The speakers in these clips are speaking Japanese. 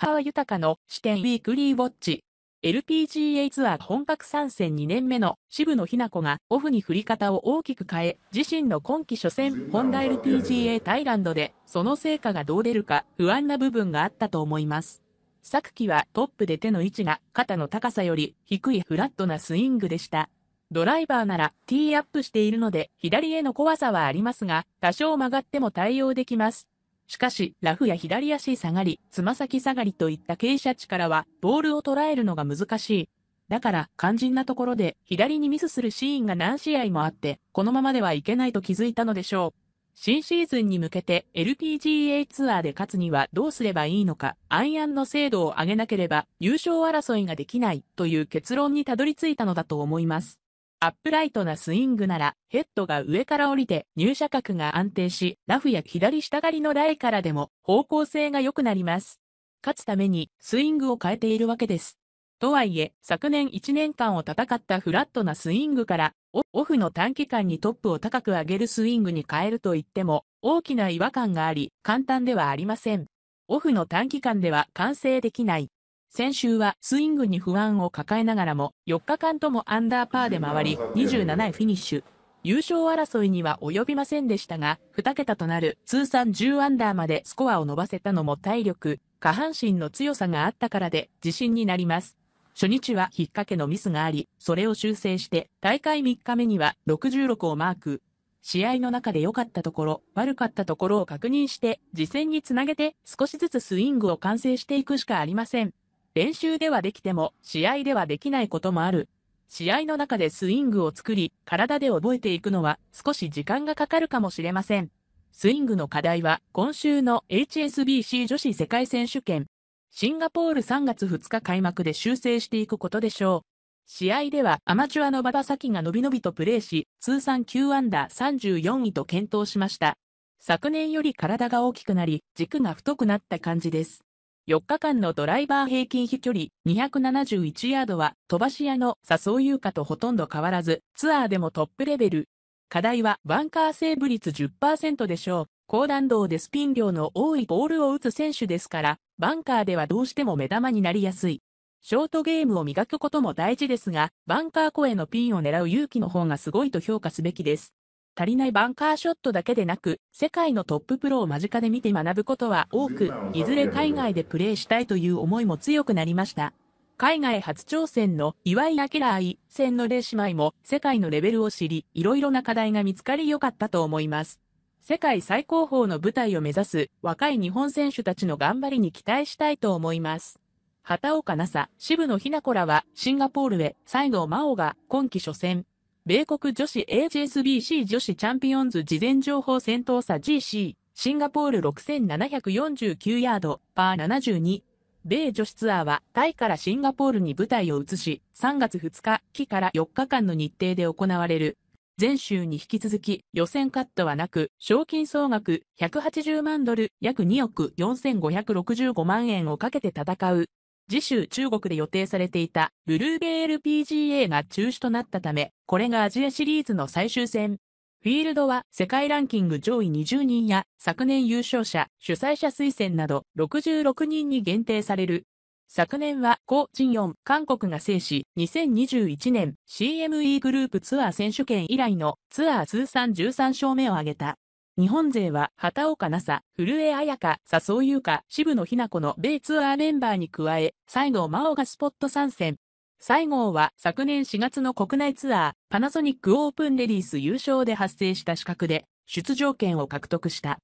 原豊の視点ウィークリーウォッチ。LPGA ツアー本格参戦2年目の渋野日向子がオフに振り方を大きく変え、自身の今季初戦、ホンダ LPGA タイランドで、その成果がどう出るか不安な部分があったと思います。昨季はトップで手の位置が肩の高さより低いフラットなスイングでした。ドライバーならティーアップしているので左への怖さはありますが、多少曲がっても対応できます。しかし、ラフや左足下がり、つま先下がりといった傾斜地からは、ボールを捉えるのが難しい。だから、肝心なところで、左にミスするシーンが何試合もあって、このままではいけないと気づいたのでしょう。新シーズンに向けて LPGA ツアーで勝つにはどうすればいいのか、アイアンの精度を上げなければ優勝争いができないという結論にたどり着いたのだと思います。アップライトなスイングなら、ヘッドが上から降りて入射角が安定し、ラフや左下がりの台からでも方向性が良くなります。勝つためにスイングを変えているわけです。とはいえ、昨年1年間を戦ったフラットなスイングから、オフの短期間にトップを高く上げるスイングに変えると言っても、大きな違和感があり、簡単ではありません。オフの短期間では完成できない。先週はスイングに不安を抱えながらも4日間ともアンダーパーで回り27位フィニッシュ。優勝争いには及びませんでしたが、2桁となる通算10アンダーまでスコアを伸ばせたのも体力、下半身の強さがあったからで自信になります。初日は引っ掛けのミスがあり、それを修正して大会3日目には66をマーク。試合の中で良かったところ、悪かったところを確認して、次戦につなげて少しずつスイングを完成していくしかありません。練習ではできても試合ではできないこともある。試合の中でスイングを作り、体で覚えていくのは少し時間がかかるかもしれません。スイングの課題は今週の HSBC 女子世界選手権。シンガポール3月2日開幕で修正していくことでしょう。試合ではアマチュアの馬場咲が伸び伸びとプレーし、通算9アンダー34位と検討しました。昨年より体が大きくなり、軸が太くなった感じです。4日間のドライバー平均飛距離271ヤードは飛ばし屋の笹生優香とほとんど変わらず、ツアーでもトップレベル。課題はバンカーセーブ率10%でしょう。高弾道でスピン量の多いボールを打つ選手ですから、バンカーではどうしても目玉になりやすい。ショートゲームを磨くことも大事ですが、バンカー越えのピンを狙う勇気の方がすごいと評価すべきです。足りないバンカーショットだけでなく、世界のトッププロを間近で見て学ぶことは多く、いずれ海外でプレーしたいという思いも強くなりました。海外初挑戦の岩井明愛、戦の例姉妹も世界のレベルを知り、いろいろな課題が見つかり良かったと思います。世界最高峰の舞台を目指す若い日本選手たちの頑張りに期待したいと思います。畑岡奈紗、渋野日向子らはシンガポールへ、西郷真央が今季初戦、米国女子 HSBC 女子チャンピオンズ事前情報戦闘差 GC、シンガポール6749ヤード、パー72。米女子ツアーはタイからシンガポールに舞台を移し、3月2日、期から4日間の日程で行われる。前週に引き続き予選カットはなく、賞金総額180万ドル、約2億4565万円をかけて戦う次週中国で予定されていたブルーベー LPGA が中止となったため、これがアジアシリーズの最終戦。フィールドは世界ランキング上位20人や昨年優勝者、主催者推薦など66人に限定される。昨年はコ・ジンヨン、韓国が制し、2021年 CME グループツアー選手権以来のツアー通算13勝目を挙げた。日本勢は畑岡奈紗、古江彩佳、笹生優香、渋野日向子の米ツアーメンバーに加え、西郷真央がスポット参戦。西郷は昨年4月の国内ツアー、パナソニックオープンレディース優勝で発生した資格で、出場権を獲得した。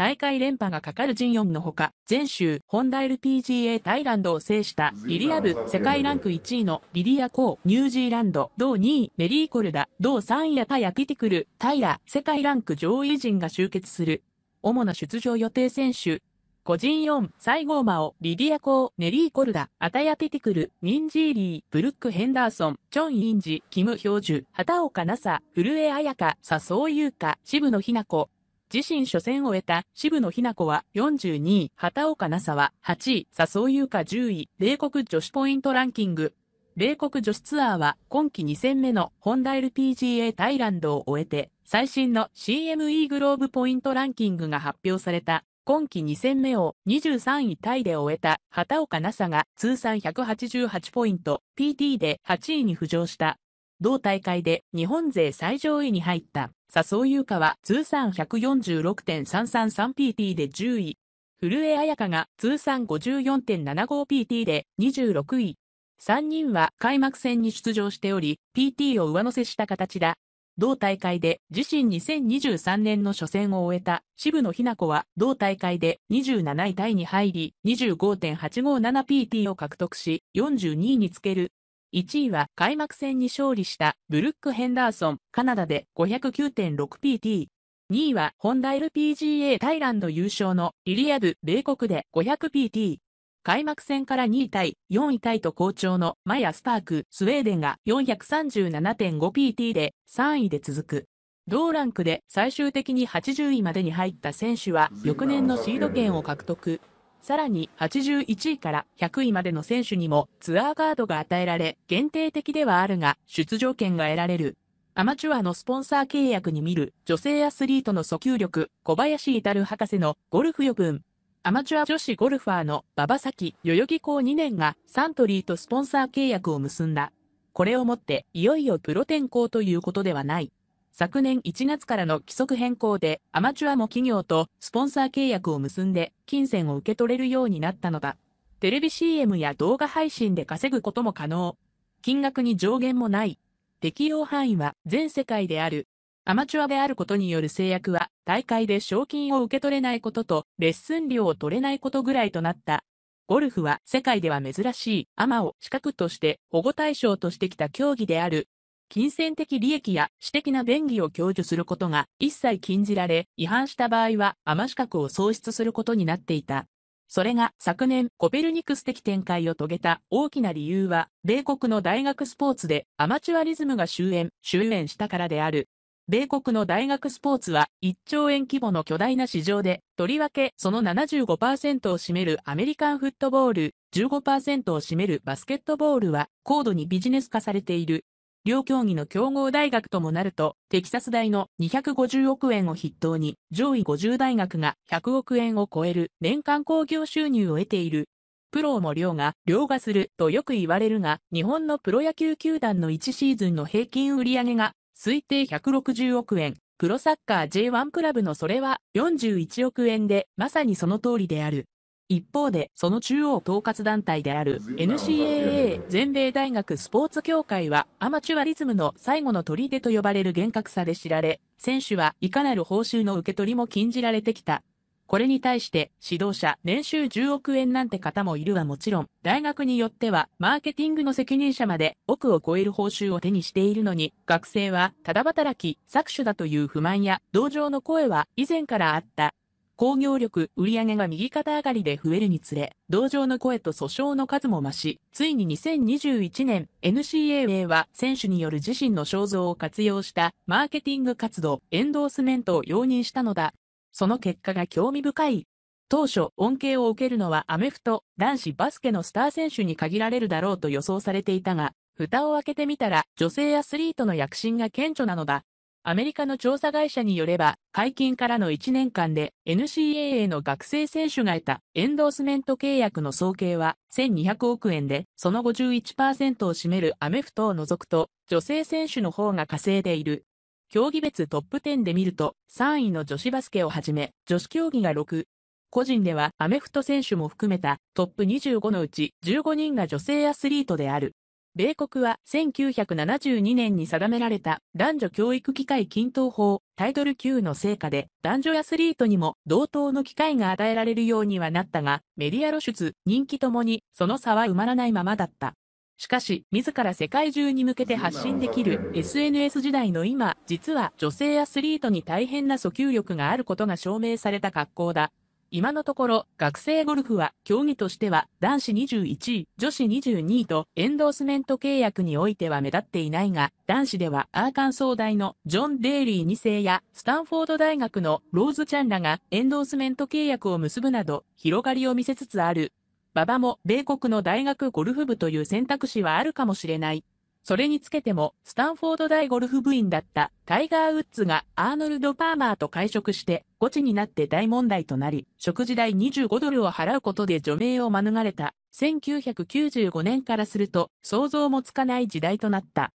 大会連覇がかかるジンヨンのほか、全州、ホンダ LPGA タイランドを制したリリア部、世界ランク1位のリリアコー、ニュージーランド、同2位、メリーコルダ、同3位アタヤピティクル、タイラ、世界ランク上位陣が集結する。主な出場予定選手、個人4、西郷真央、リディア・コー、ネリー・コルダ、アタヤ・ティティクル、ミンジーリー、ブルック・ヘンダーソン、チョン・インジ、キム・ヒョージュ、畑岡奈紗、古江彩香、笹生優香、渋野日向子、自身初戦を終えた渋野日向子は42位、畑岡奈紗は8位、笹生優香10位、米国女子ポイントランキング。米国女子ツアーは今季2戦目のホンダ LPGA タイランドを終えて、最新の CME グローブポイントランキングが発表された。今季2戦目を23位タイで終えた畑岡奈紗が通算188ポイント PT で8位に浮上した。同大会で日本勢最上位に入った笹生優香は通算 146.333PT で10位。古江彩香が通算 54.75PT で26位。3人は開幕戦に出場しており、PT を上乗せした形だ。同大会で自身2023年の初戦を終えた渋野日向子は同大会で27位タイに入り 25.857PT を獲得し42位につける1位は開幕戦に勝利したブルック・ヘンダーソン、カナダで 509.6PT。2位はホンダ LPGA タイランド優勝のリリアブ、米国で 500PT。開幕戦から2位タイ、4位タイと好調のマヤ・スターク、スウェーデンが 437.5PT で3位で続く。同ランクで最終的に80位までに入った選手は翌年のシード権を獲得。さらに81位から100位までの選手にもツアーカードが与えられ、限定的ではあるが出場権が得られる。アマチュアのスポンサー契約に見る女性アスリートの訴求力、小林至博士のゴルフ予分。アマチュア女子ゴルファーの馬場咲代々木校2年がサントリーとスポンサー契約を結んだ。これをもっていよいよプロ転向ということではない。昨年1月からの規則変更でアマチュアも企業とスポンサー契約を結んで金銭を受け取れるようになったのだ。テレビ CM や動画配信で稼ぐことも可能。金額に上限もない。適用範囲は全世界である。アマチュアであることによる制約は大会で賞金を受け取れないこととレッスン料を取れないことぐらいとなった。ゴルフは世界では珍しいアマを資格として保護対象としてきた競技である。金銭的利益や私的な便宜を享受することが一切禁じられ、違反した場合はアマ資格を喪失することになっていた。それが昨年コペルニクス的展開を遂げた大きな理由は、米国の大学スポーツでアマチュアリズムが終焉、終焉したからである。米国の大学スポーツは1兆円規模の巨大な市場で、とりわけその75%を占めるアメリカンフットボール、15%を占めるバスケットボールは高度にビジネス化されている。両競技の競合大学ともなると、テキサス大の250億円を筆頭に、上位50大学が100億円を超える年間興行収入を得ている。プロも量が、量がするとよく言われるが、日本のプロ野球球団の1シーズンの平均売上が、推定160億円、プロサッカー J1 クラブのそれは41億円で、まさにその通りである。一方で、その中央統括団体である NCAA 全米大学スポーツ協会はアマチュアリズムの最後の砦と呼ばれる厳格さで知られ、選手はいかなる報酬の受け取りも禁じられてきた。これに対して指導者年収10億円なんて方もいるはもちろん、大学によってはマーケティングの責任者まで億を超える報酬を手にしているのに、学生はただ働き、搾取だという不満や同情の声は以前からあった。工業力、売上が右肩上がりで増えるにつれ、同情の声と訴訟の数も増し、ついに2021年、NCAA は選手による自身の肖像を活用したマーケティング活動、エンドースメントを容認したのだ。その結果が興味深い。当初、恩恵を受けるのはアメフト、男子バスケのスター選手に限られるだろうと予想されていたが、蓋を開けてみたら、女性アスリートの躍進が顕著なのだ。アメリカの調査会社によれば、解禁からの1年間で NCAA の学生選手が得たエンドースメント契約の総計は1200億円で、その51%を占めるアメフトを除くと、女性選手の方が稼いでいる。競技別トップ10で見ると、3位の女子バスケをはじめ、女子競技が6。個人ではアメフト選手も含めたトップ25のうち15人が女性アスリートである。米国は1972年に定められた男女教育機会均等法タイトル級の成果で男女アスリートにも同等の機会が与えられるようにはなったがメディア露出、人気ともにその差は埋まらないままだった。しかし、自ら世界中に向けて発信できる SNS 時代の今、実は女性アスリートに大変な訴求力があることが証明された格好だ。今のところ、学生ゴルフは、競技としては、男子21位、女子22位と、エンドースメント契約においては目立っていないが、男子では、アーカンソー大のジョン・デイリー2世や、スタンフォード大学のローズ・チャンらが、エンドースメント契約を結ぶなど、広がりを見せつつある。馬場も、米国の大学ゴルフ部という選択肢はあるかもしれない。それにつけても、スタンフォード大ゴルフ部員だったタイガー・ウッズがアーノルド・パーマーと会食して、ゴチになって大問題となり、食事代25ドルを払うことで除名を免れた、1995年からすると想像もつかない時代となった。